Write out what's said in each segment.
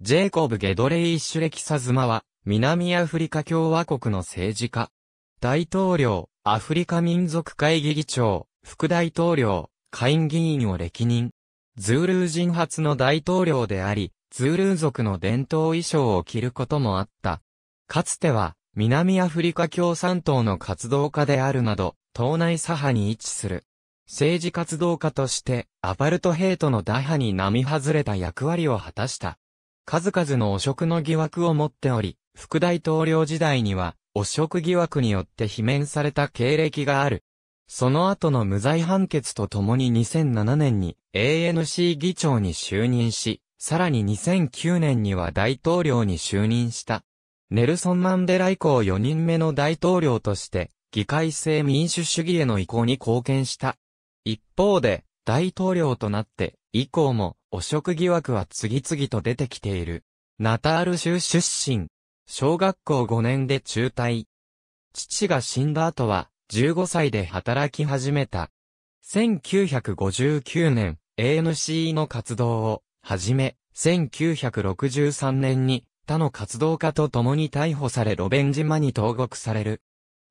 ジェイコブ・ゲドレイ・シュレキサズマは、南アフリカ共和国の政治家。大統領、アフリカ民族会議議長、副大統領、下院議員を歴任。ズールー人初の大統領であり、ズールー族の伝統衣装を着ることもあった。かつては、南アフリカ共産党の活動家であるなど、党内左派に位置する。政治活動家として、アパルトヘイトの打破に並外れた役割を果たした。数々の汚職の疑惑を持っており、副大統領時代には、汚職疑惑によって罷免された経歴がある。その後の無罪判決とともに2007年に ANC 議長に就任し、さらに2009年には大統領に就任した。ネルソン・マンデラ以降4人目の大統領として、議会制民主主義への移行に貢献した。一方で、大統領となって、以降も、汚職疑惑は次々と出てきている。ナタール州出身。小学校5年で中退。父が死んだ後は、15歳で働き始めた。1959年、ANC の活動を、はじめ、1963年に、他の活動家と共に逮捕されロベン島に投獄される。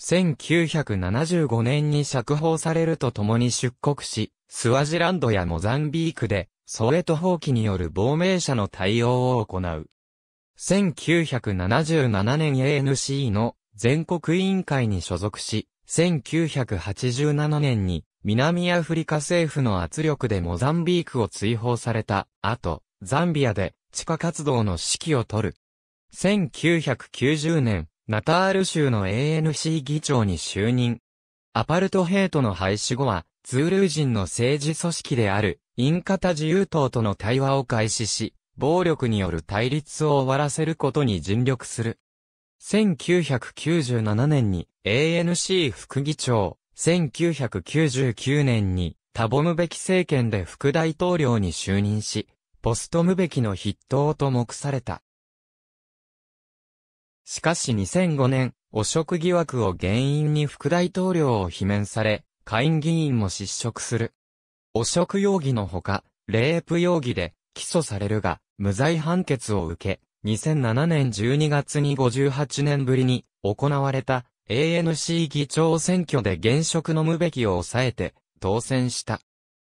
1975年に釈放されると共に出国し、スワジランドやモザンビークでソウエト放棄による亡命者の対応を行う。1977年 ANC の全国委員会に所属し、1987年に南アフリカ政府の圧力でモザンビークを追放された後、ザンビアで地下活動の指揮を取る。1990年、ナタール州の ANC 議長に就任。アパルトヘイトの廃止後は、ツールー人の政治組織であるインカタ自由党との対話を開始し、暴力による対立を終わらせることに尽力する。1997年に ANC 副議長、1999年にタボムベキ政権で副大統領に就任し、ポストムベキの筆頭と目された。しかし2005年、汚職疑惑を原因に副大統領を罷免され、下院議員も失職する。汚職容疑のほか、レイプ容疑で起訴されるが、無罪判決を受け、2007年12月に58年ぶりに行われた ANC 議長選挙で現職の無べきを抑えて当選した。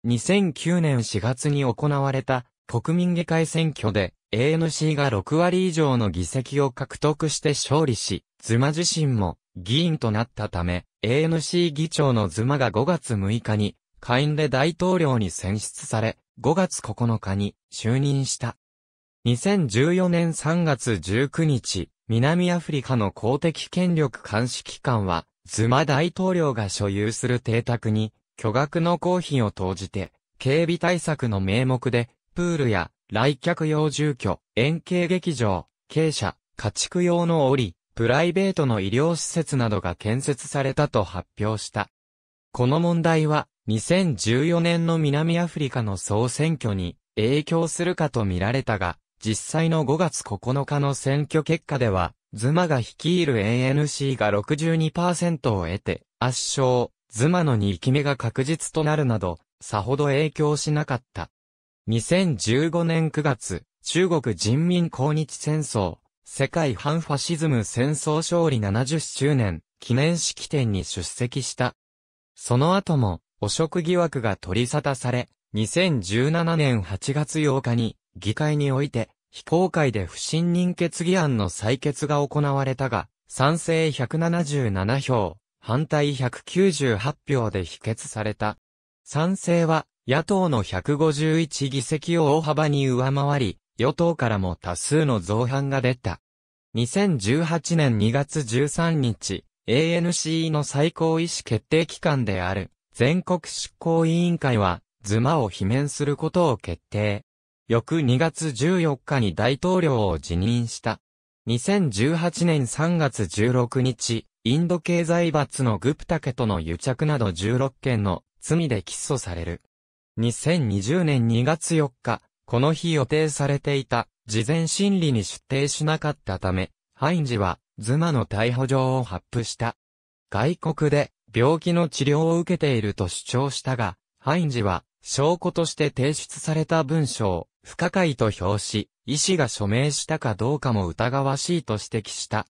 2009年4月に行われた国民議会選挙で ANC が6割以上の議席を獲得して勝利し、ズマ自身も議員となったため、ANC 議長のズマが5月6日に下院で大統領に選出され、5月9日に就任した。2014年3月19日、南アフリカの公的権力監視機関は、ズマ大統領が所有する邸宅に、巨額の公費を投じて、警備対策の名目で、プールや来客用住居、円形劇場、傾斜、家畜用の檻、プライベートの医療施設などが建設されたと発表した。この問題は、2014年の南アフリカの総選挙に影響するかと見られたが、実際の5月9日の選挙結果では、ズマが率いる ANC が62%を得て、圧勝、ズマの2期目が確実となるなど、さほど影響しなかった。2015年9月、中国人民抗日戦争、世界反ファシズム戦争勝利70周年記念式典に出席したその後も、汚職疑惑が取り沙汰され、2017年8月8日に、議会において、非公開で不信任決議案の採決が行われたが、賛成177票、反対198票で否決された。賛成は、野党の151議席を大幅に上回り、与党からも多数の造反が出た。2018年2月13日、ANC の最高意思決定機関である全国執行委員会は、ズマを罷免することを決定。翌2月14日に大統領を辞任した。2018年3月16日、インド経済罰のグプタケとの癒着など16件の罪で起訴される。2020年2月4日、この日予定されていた事前審理に出廷しなかったため、ハインジはズマの逮捕状を発布した。外国で病気の治療を受けていると主張したが、ハインジは証拠として提出された文書を不可解と表し、医師が署名したかどうかも疑わしいと指摘した。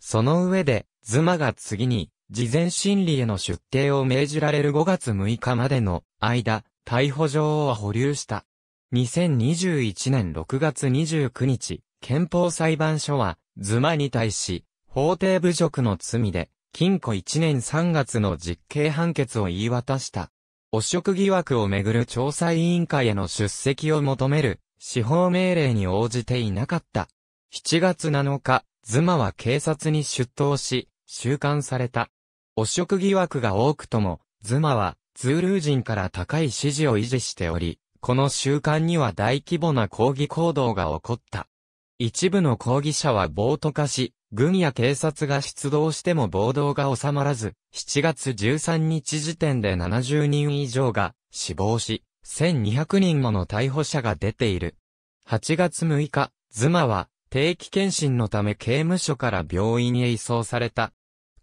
その上で、ズマが次に、事前審理への出廷を命じられる5月6日までの間、逮捕状を保留した。2021年6月29日、憲法裁判所は、ズマに対し、法廷侮辱の罪で、禁錮1年3月の実刑判決を言い渡した。汚職疑惑をめぐる調査委員会への出席を求める、司法命令に応じていなかった。7月7日、ズマは警察に出頭し、収監された。汚職疑惑が多くとも、ズマは、ズールー人から高い支持を維持しており、この収監には大規模な抗議行動が起こった。一部の抗議者は暴徒化し、軍や警察が出動しても暴動が収まらず、7月13日時点で70人以上が死亡し、1200人もの逮捕者が出ている。8月6日、ズマは定期検診のため刑務所から病院へ移送された。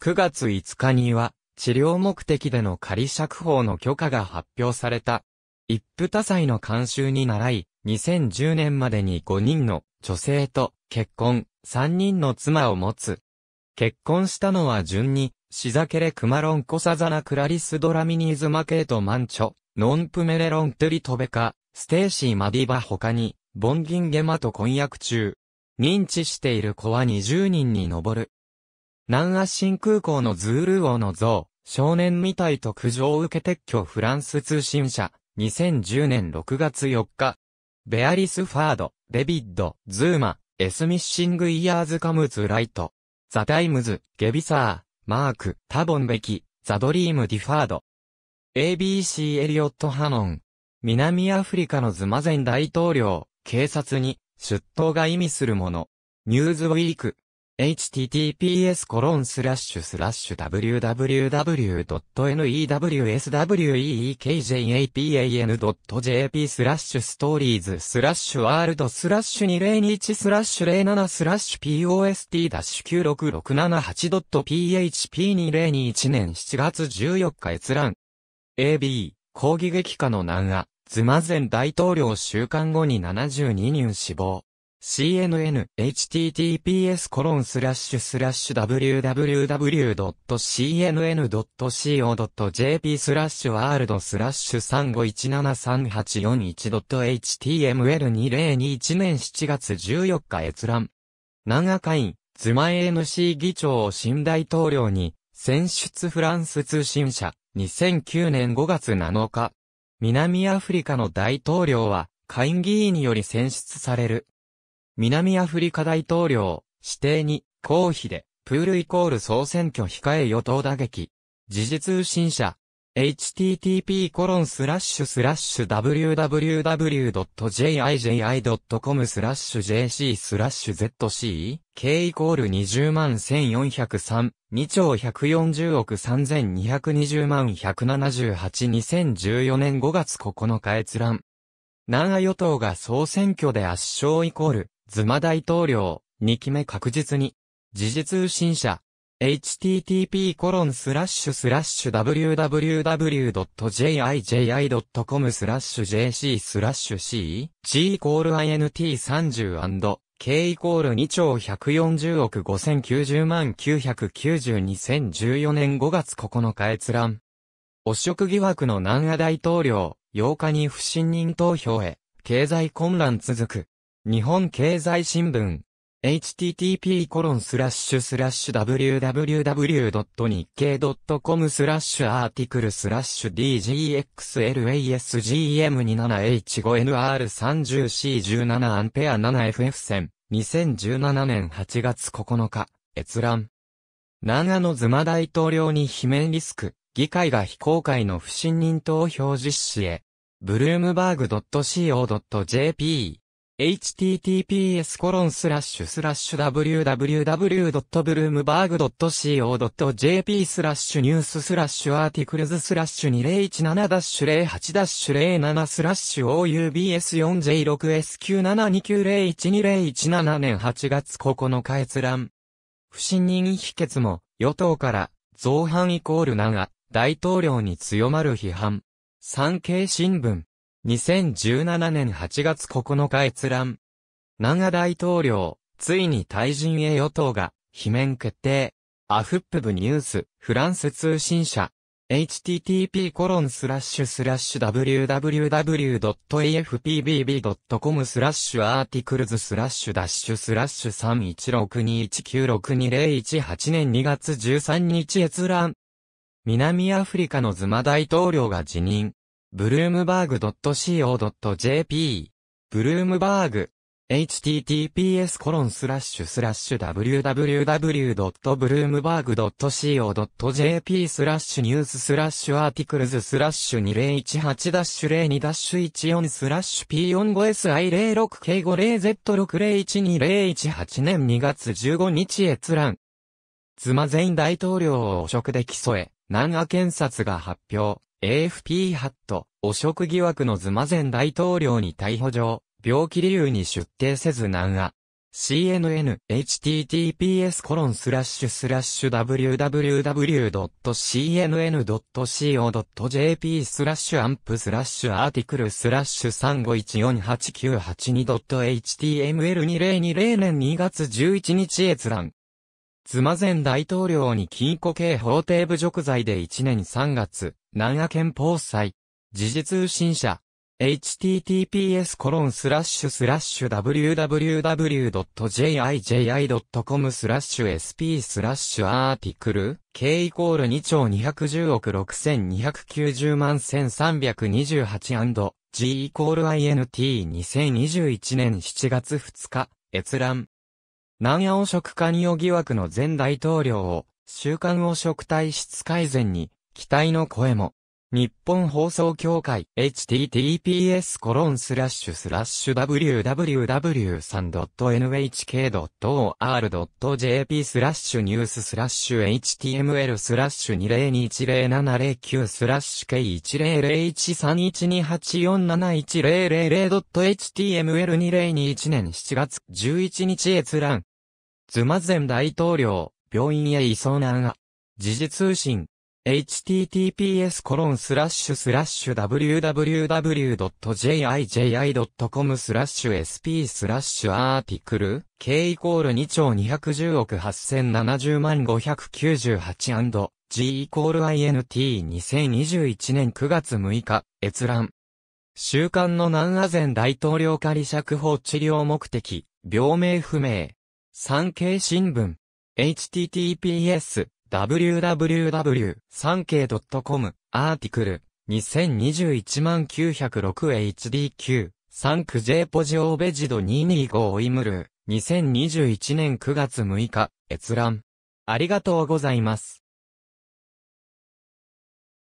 9月5日には治療目的での仮釈放の許可が発表された。一夫多妻の慣習に習い、2010年までに5人の女性と結婚、3人の妻を持つ。結婚したのは順に、シザケレクマロンコサザナクラリスドラミニーズマケートマンチョ、ノンプメレロントゥリトベカ、ステーシーマディバ他に、ボンギンゲマと婚約中。認知している子は20人に上る。南アシン空港のズール王の像、少年みたいと苦情を受け撤去フランス通信社、2010年6月4日、ベアリス・ファード、デビッド、ズーマ、エスミッシング・イヤーズ・カムズ・ライト、ザ・タイムズ、ゲビサー、マーク、タボン・ベキ、ザ・ドリーム・ディファード。ABC エリオット・ハノン。南アフリカのズマゼン大統領、警察に、出頭が意味するもの。ニューズウィーク、https コロンスラッシュスラッシュ www.newsweekjpan.jp a スラッシュストーリーズスラッシュワールドスラッシュ2021スラッシュ07スラッシュ post-96678.php2021 年7月14日閲覧 AB 抗議激化の難話ズマ前大統領週刊後に72人死亡 CNN https コロンスラッシュスラッシュ www.cnn.co.jp スラッシュワールドスラッシュ 35173841.html2021 年7月14日閲覧。長会員、ズマ ANC 議長を新大統領に、選出フランス通信社、2009年5月7日。南アフリカの大統領は、会議員により選出される。南アフリカ大統領、指定に、公費で、プールイコール総選挙控え与党打撃。時事通信社、http コロンスラッシュスラッシュ www.jiji.com スラッシュ jc スラッシュ zc k イコール20万1403 2兆140億3220万178 2014年5月9日閲覧。南ア与党が総選挙で圧勝イコールズマ大統領、2期目確実に、時事通信社、http コロンスラッシュスラッシュ www.jiji.com スラッシュ jc スラッシュ c g イコール int30& k イコール2兆140億5090万9 9 2二0 1 4年5月9日閲覧。汚職疑惑の南ア大統領、8日に不信任投票へ、経済混乱続く。日本経済新聞 http://www.nikkei.com コロンススラッシュスラッシュアーティクルスラッシュ DGXLASGM27H5NR30C17 アンペア 7FF 線2017年8月9日閲覧長野妻ズマ大統領に罷免リスク議会が非公開の不信任投票実施へブルームバーグ .co.jp https コロンスラッシュスラッシュ www.bloomberg.co.jp スラッシュニューススラッシュアーティクルズスラッシュ2017-08-07スラッシュ o u b s 4 j 6 s 9 7 2 9 0 1 2 0 1 7年8月9日閲覧。不信任否決も、与党から、造反イコールなが、大統領に強まる批判。産経新聞。2017年8月9日閲覧。長大統領、ついに退陣へ与党が、罷免決定。アフップブニュース、フランス通信社。http コロンスラッシュスラッシュ www.afpbb.com スラッシュアーティクルズスラッシュダッシュスラッシュ31621962018年2月13日閲覧。南アフリカのズマ大統領が辞任。ブルームバーグ c o j p ブルームバーグ https コロンスラッシュスラッシュ www.bloomberg.co.jp スラッシュニューススラッシュアーティクルズスラッシュ2018-02-14スラッシュ P45SI06K50Z6012018 年2月15日閲覧。妻前大統領を汚職で起訴へ、南亜検察が発表。AFP ハット、汚職疑惑のズマ前大統領に逮捕状、病気理由に出廷せず難案。CNN、https コロンスラッシュスラッシュ www.cnn.co.jp スラッシュアンプスラッシュアーティクルスラッシュ 35148982.html2020 年2月11日閲覧。ズマ前大統領に禁錮刑法廷侮辱罪で1年3月、南亜憲法裁。時事通信社。https コロンスラッシュスラッシュ www.jiji.com スラッシュ sp スラッシュアーティクル k イコール2兆210億6290万1328 g イコール int2021 年7月2日閲覧南洋食関与疑惑の前大統領を、週刊汚職体質改善に、期待の声も。日本放送協会 https www3.nhk.or.jp スラッシュニューススラッシュ html スラッシュ20210709スラッシュ K10013128471000.html2021 年7月11日閲覧ズマゼン大統領、病院へ移送難が、時事通信、https コロンスラッシュスラッシュ www.jiji.com スラッシュ sp スラッシュアーティクル k イコール2兆210億8070万598 g イコール int2021 年9月6日閲覧週刊の南アゼン大統領仮釈放治療目的病名不明産経新聞 https www 産経 .com アーティクル 2021906HDQ サンクジェポジオベジド225イムル2021年9月6日閲覧ありがとうございます